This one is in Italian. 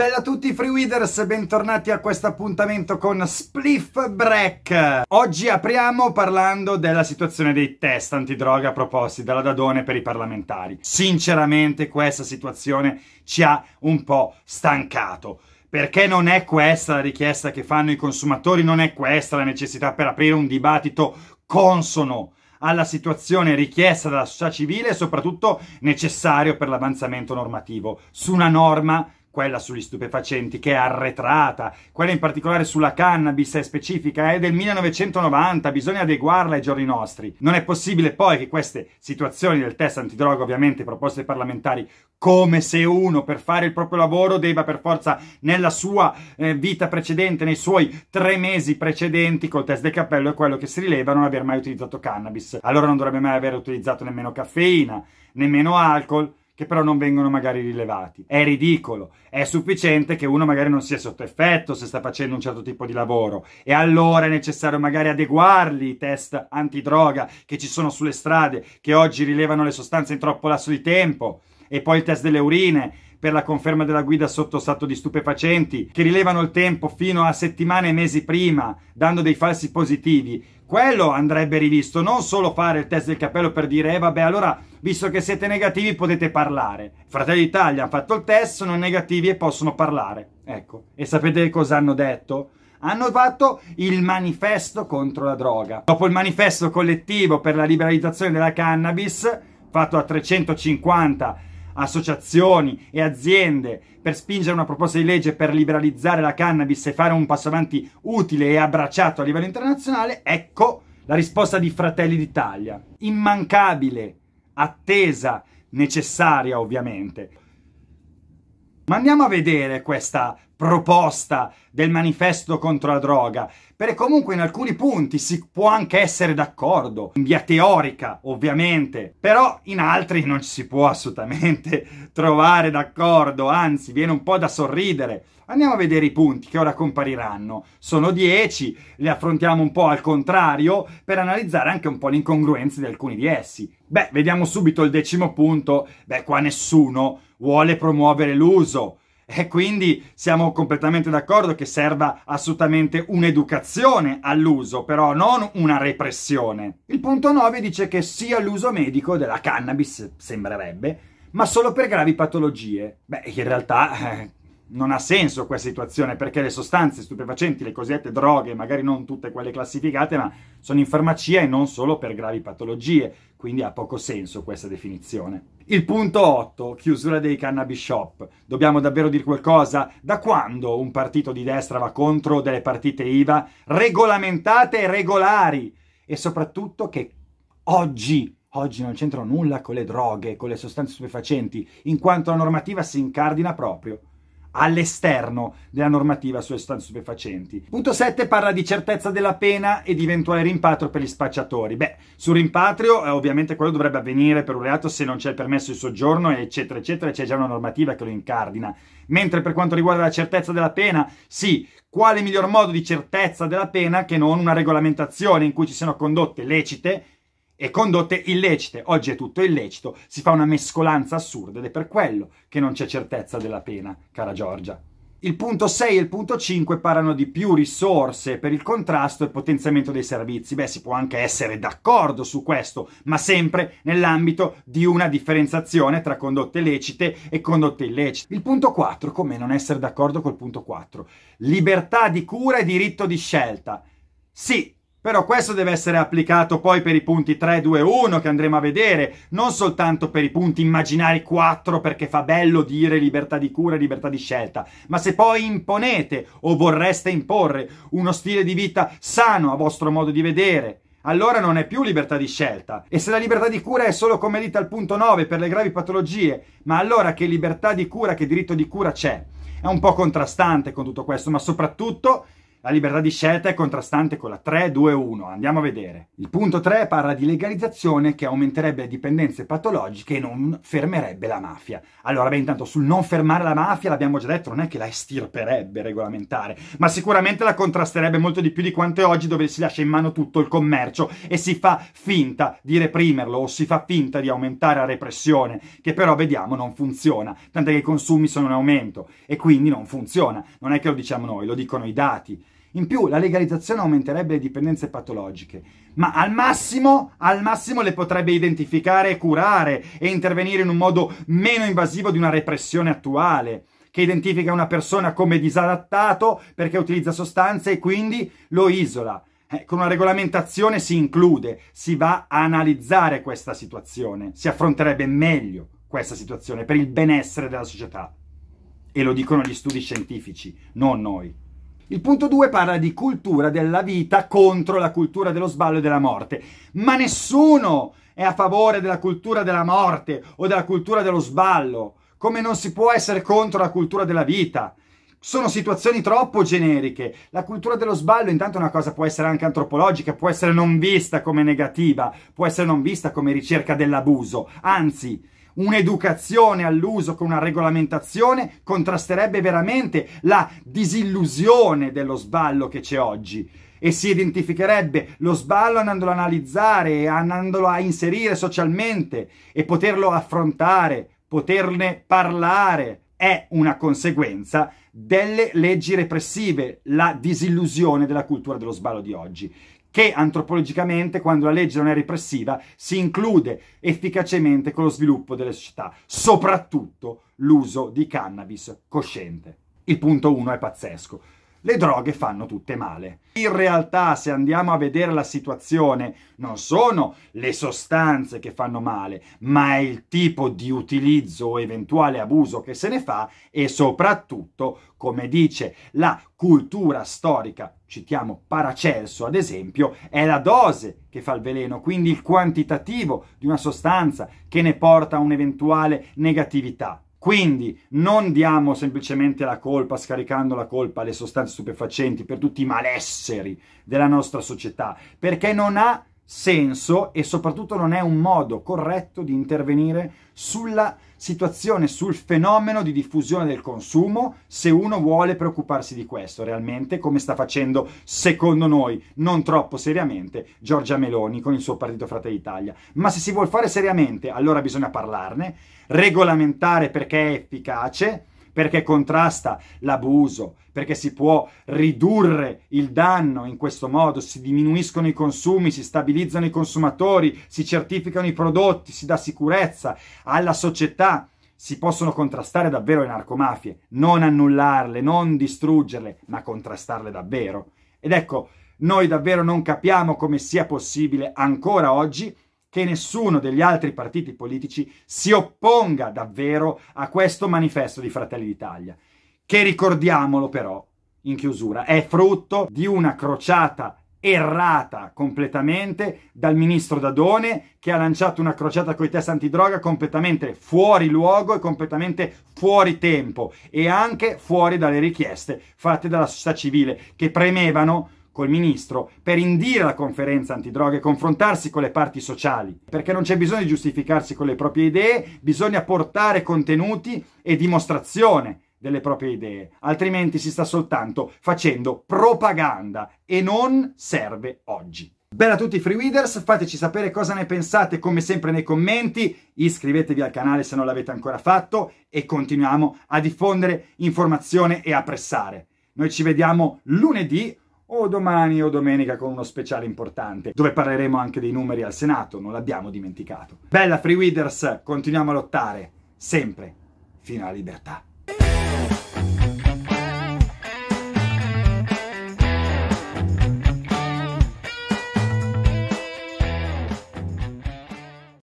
Bella a tutti Free Weeders, bentornati a questo appuntamento con Spliff Break. Oggi apriamo parlando della situazione dei test antidroga proposti dalla Dadone per i parlamentari. Sinceramente questa situazione ci ha un po' stancato perché non è questa la richiesta che fanno i consumatori, non è questa la necessità per aprire un dibattito consono alla situazione richiesta dalla società civile e soprattutto necessario per l'avanzamento normativo su una norma quella sugli stupefacenti, che è arretrata, quella in particolare sulla cannabis è specifica, è del 1990, bisogna adeguarla ai giorni nostri. Non è possibile poi che queste situazioni del test antidroga, ovviamente proposte parlamentari, come se uno per fare il proprio lavoro debba per forza nella sua eh, vita precedente, nei suoi tre mesi precedenti col test del cappello è quello che si rileva non aver mai utilizzato cannabis. Allora non dovrebbe mai aver utilizzato nemmeno caffeina, nemmeno alcol, che però non vengono magari rilevati. È ridicolo, è sufficiente che uno magari non sia sotto effetto se sta facendo un certo tipo di lavoro e allora è necessario magari adeguarli i test antidroga che ci sono sulle strade, che oggi rilevano le sostanze in troppo lasso di tempo e poi il test delle urine per la conferma della guida sotto stato di stupefacenti, che rilevano il tempo fino a settimane e mesi prima, dando dei falsi positivi. Quello andrebbe rivisto, non solo fare il test del cappello per dire, eh vabbè, allora, visto che siete negativi potete parlare. Fratelli d'Italia hanno fatto il test, sono negativi e possono parlare. Ecco, e sapete cosa hanno detto? hanno fatto il manifesto contro la droga. Dopo il manifesto collettivo per la liberalizzazione della cannabis, fatto a 350 associazioni e aziende per spingere una proposta di legge per liberalizzare la cannabis e fare un passo avanti utile e abbracciato a livello internazionale, ecco la risposta di Fratelli d'Italia. Immancabile, attesa, necessaria ovviamente. Ma andiamo a vedere questa proposta del manifesto contro la droga, perché comunque in alcuni punti si può anche essere d'accordo, in via teorica ovviamente, però in altri non ci si può assolutamente trovare d'accordo, anzi viene un po' da sorridere. Andiamo a vedere i punti che ora compariranno. Sono dieci, li affrontiamo un po' al contrario per analizzare anche un po' l'incongruenza di alcuni di essi. Beh, vediamo subito il decimo punto. Beh, qua nessuno vuole promuovere l'uso. E quindi siamo completamente d'accordo che serva assolutamente un'educazione all'uso, però non una repressione. Il punto 9 dice che sia l'uso medico della cannabis, sembrerebbe, ma solo per gravi patologie. Beh, in realtà eh, non ha senso questa situazione perché le sostanze stupefacenti, le cosiddette droghe, magari non tutte quelle classificate, ma sono in farmacia e non solo per gravi patologie quindi ha poco senso questa definizione. Il punto 8, chiusura dei cannabis shop. Dobbiamo davvero dire qualcosa? Da quando un partito di destra va contro delle partite IVA regolamentate e regolari? E soprattutto che oggi, oggi non c'entrano nulla con le droghe, con le sostanze stupefacenti, in quanto la normativa si incardina proprio all'esterno della normativa sulle sostanze stupefacenti. Punto 7 parla di certezza della pena e di eventuale rimpatrio per gli spacciatori. Beh, sul rimpatrio eh, ovviamente quello dovrebbe avvenire per un reato se non c'è il permesso di soggiorno, eccetera, eccetera, c'è già una normativa che lo incardina. Mentre per quanto riguarda la certezza della pena, sì, quale miglior modo di certezza della pena che non una regolamentazione in cui ci siano condotte lecite e condotte illecite. Oggi è tutto illecito, si fa una mescolanza assurda ed è per quello che non c'è certezza della pena, cara Giorgia. Il punto 6 e il punto 5 parlano di più risorse per il contrasto e potenziamento dei servizi. Beh, si può anche essere d'accordo su questo, ma sempre nell'ambito di una differenziazione tra condotte lecite e condotte illecite. Il punto 4, come non essere d'accordo col punto 4? Libertà di cura e diritto di scelta. Sì, però questo deve essere applicato poi per i punti 3, 2, 1 che andremo a vedere, non soltanto per i punti immaginari 4 perché fa bello dire libertà di cura e libertà di scelta, ma se poi imponete o vorreste imporre uno stile di vita sano a vostro modo di vedere, allora non è più libertà di scelta. E se la libertà di cura è solo come dite al punto 9 per le gravi patologie, ma allora che libertà di cura, che diritto di cura c'è? È un po' contrastante con tutto questo, ma soprattutto la libertà di scelta è contrastante con la 3-2-1, andiamo a vedere. Il punto 3 parla di legalizzazione che aumenterebbe le dipendenze patologiche e non fermerebbe la mafia. Allora, beh, intanto sul non fermare la mafia l'abbiamo già detto, non è che la estirperebbe regolamentare, ma sicuramente la contrasterebbe molto di più di quanto è oggi dove si lascia in mano tutto il commercio e si fa finta di reprimerlo o si fa finta di aumentare la repressione, che però vediamo non funziona, tant'è che i consumi sono in aumento e quindi non funziona. Non è che lo diciamo noi, lo dicono i dati in più la legalizzazione aumenterebbe le dipendenze patologiche, ma al massimo, al massimo le potrebbe identificare e curare e intervenire in un modo meno invasivo di una repressione attuale che identifica una persona come disadattato perché utilizza sostanze e quindi lo isola. Eh, con una regolamentazione si include, si va a analizzare questa situazione, si affronterebbe meglio questa situazione per il benessere della società. E lo dicono gli studi scientifici, non noi. Il punto 2 parla di cultura della vita contro la cultura dello sballo e della morte, ma nessuno è a favore della cultura della morte o della cultura dello sballo, come non si può essere contro la cultura della vita sono situazioni troppo generiche. La cultura dello sballo, intanto, è una cosa può essere anche antropologica, può essere non vista come negativa, può essere non vista come ricerca dell'abuso. Anzi, Un'educazione all'uso con una regolamentazione contrasterebbe veramente la disillusione dello sballo che c'è oggi e si identificherebbe lo sballo andandolo a analizzare, andandolo a inserire socialmente e poterlo affrontare, poterne parlare. È una conseguenza delle leggi repressive, la disillusione della cultura dello sballo di oggi, che antropologicamente, quando la legge non è repressiva, si include efficacemente con lo sviluppo delle società, soprattutto l'uso di cannabis cosciente. Il punto 1 è pazzesco le droghe fanno tutte male. In realtà, se andiamo a vedere la situazione, non sono le sostanze che fanno male, ma è il tipo di utilizzo o eventuale abuso che se ne fa e soprattutto, come dice la cultura storica, citiamo Paracelso ad esempio, è la dose che fa il veleno, quindi il quantitativo di una sostanza che ne porta a un'eventuale negatività. Quindi non diamo semplicemente la colpa, scaricando la colpa alle sostanze stupefacenti per tutti i malesseri della nostra società, perché non ha senso e soprattutto non è un modo corretto di intervenire sulla società situazione sul fenomeno di diffusione del consumo, se uno vuole preoccuparsi di questo realmente, come sta facendo, secondo noi, non troppo seriamente, Giorgia Meloni con il suo partito Fratelli d'Italia. Ma se si vuole fare seriamente, allora bisogna parlarne, regolamentare perché è efficace, perché contrasta l'abuso, perché si può ridurre il danno in questo modo, si diminuiscono i consumi, si stabilizzano i consumatori, si certificano i prodotti, si dà sicurezza alla società, si possono contrastare davvero le narcomafie, non annullarle, non distruggerle, ma contrastarle davvero. Ed ecco, noi davvero non capiamo come sia possibile ancora oggi che nessuno degli altri partiti politici si opponga davvero a questo manifesto di Fratelli d'Italia, che ricordiamolo però, in chiusura, è frutto di una crociata errata completamente dal ministro Dadone che ha lanciato una crociata con i test antidroga completamente fuori luogo e completamente fuori tempo e anche fuori dalle richieste fatte dalla società civile che premevano col ministro per indire la conferenza antidroga e confrontarsi con le parti sociali, perché non c'è bisogno di giustificarsi con le proprie idee, bisogna portare contenuti e dimostrazione delle proprie idee, altrimenti si sta soltanto facendo propaganda e non serve oggi. Bella a tutti i freeweeders, fateci sapere cosa ne pensate come sempre nei commenti, iscrivetevi al canale se non l'avete ancora fatto e continuiamo a diffondere informazione e a pressare. Noi ci vediamo lunedì o domani o domenica con uno speciale importante, dove parleremo anche dei numeri al Senato, non l'abbiamo dimenticato. Bella Free Widers, continuiamo a lottare, sempre, fino alla libertà.